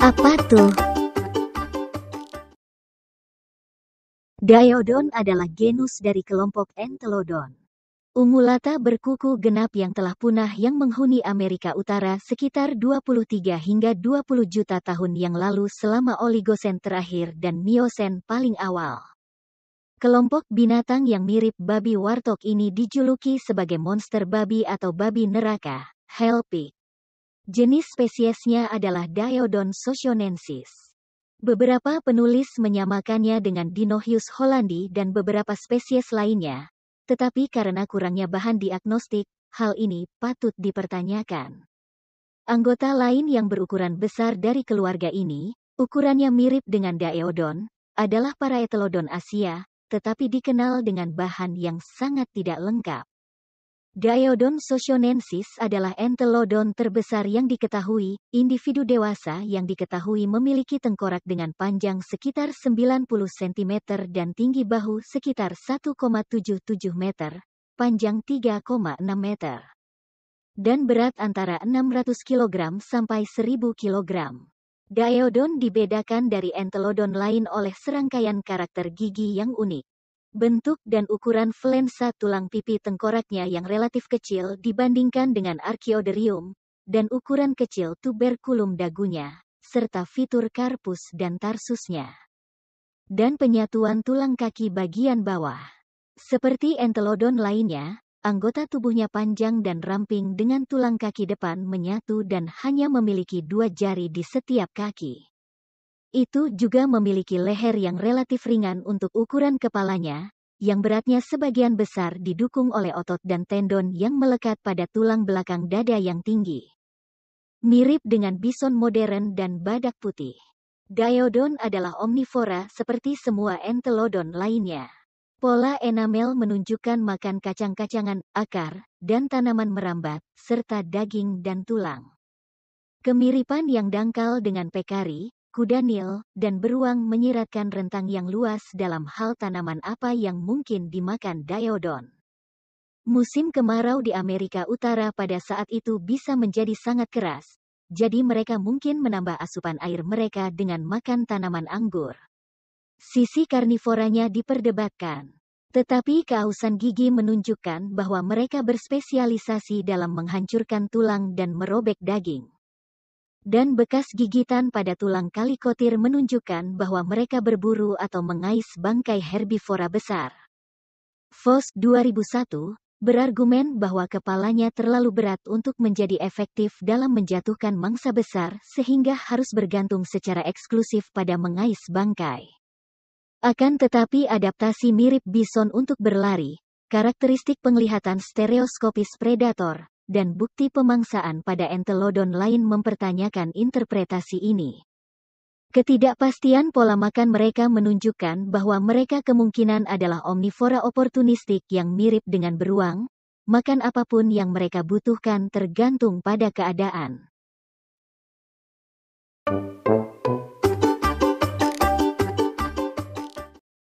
Apa tuh? Diodon adalah genus dari kelompok Entelodon. Ungulata berkuku genap yang telah punah yang menghuni Amerika Utara sekitar 23 hingga 20 juta tahun yang lalu selama Oligosen terakhir dan Miosen paling awal. Kelompok binatang yang mirip babi wartok ini dijuluki sebagai monster babi atau babi neraka, Hellpig. Jenis spesiesnya adalah Diodon socionensis. Beberapa penulis menyamakannya dengan Dinohius hollandi dan beberapa spesies lainnya, tetapi karena kurangnya bahan diagnostik, hal ini patut dipertanyakan. Anggota lain yang berukuran besar dari keluarga ini, ukurannya mirip dengan Daeodon, adalah para etelodon Asia, tetapi dikenal dengan bahan yang sangat tidak lengkap. Diodon socionensis adalah entelodon terbesar yang diketahui, individu dewasa yang diketahui memiliki tengkorak dengan panjang sekitar 90 cm dan tinggi bahu sekitar 1,77 meter, panjang 3,6 meter, dan berat antara 600 kg sampai 1000 kg. Diodon dibedakan dari entelodon lain oleh serangkaian karakter gigi yang unik. Bentuk dan ukuran flensa tulang pipi tengkoraknya yang relatif kecil dibandingkan dengan Archaeoderium, dan ukuran kecil tuberkulum dagunya, serta fitur karpus dan tarsusnya. Dan penyatuan tulang kaki bagian bawah. Seperti entelodon lainnya, anggota tubuhnya panjang dan ramping dengan tulang kaki depan menyatu dan hanya memiliki dua jari di setiap kaki. Itu juga memiliki leher yang relatif ringan untuk ukuran kepalanya, yang beratnya sebagian besar didukung oleh otot dan tendon yang melekat pada tulang belakang dada yang tinggi. Mirip dengan bison modern dan badak putih. Diodon adalah omnivora seperti semua entelodon lainnya. Pola enamel menunjukkan makan kacang-kacangan, akar, dan tanaman merambat, serta daging dan tulang. Kemiripan yang dangkal dengan pekari, kuda nil, dan beruang menyiratkan rentang yang luas dalam hal tanaman apa yang mungkin dimakan diodon. Musim kemarau di Amerika Utara pada saat itu bisa menjadi sangat keras, jadi mereka mungkin menambah asupan air mereka dengan makan tanaman anggur. Sisi karnivoranya diperdebatkan. Tetapi keausan gigi menunjukkan bahwa mereka berspesialisasi dalam menghancurkan tulang dan merobek daging dan bekas gigitan pada tulang kalikotir menunjukkan bahwa mereka berburu atau mengais bangkai herbivora besar. Foss 2001 berargumen bahwa kepalanya terlalu berat untuk menjadi efektif dalam menjatuhkan mangsa besar sehingga harus bergantung secara eksklusif pada mengais bangkai. Akan tetapi adaptasi mirip bison untuk berlari, karakteristik penglihatan stereoskopis predator, dan bukti pemangsaan pada entelodon lain mempertanyakan interpretasi ini. Ketidakpastian pola makan mereka menunjukkan bahwa mereka kemungkinan adalah omnivora oportunistik yang mirip dengan beruang, makan apapun yang mereka butuhkan tergantung pada keadaan.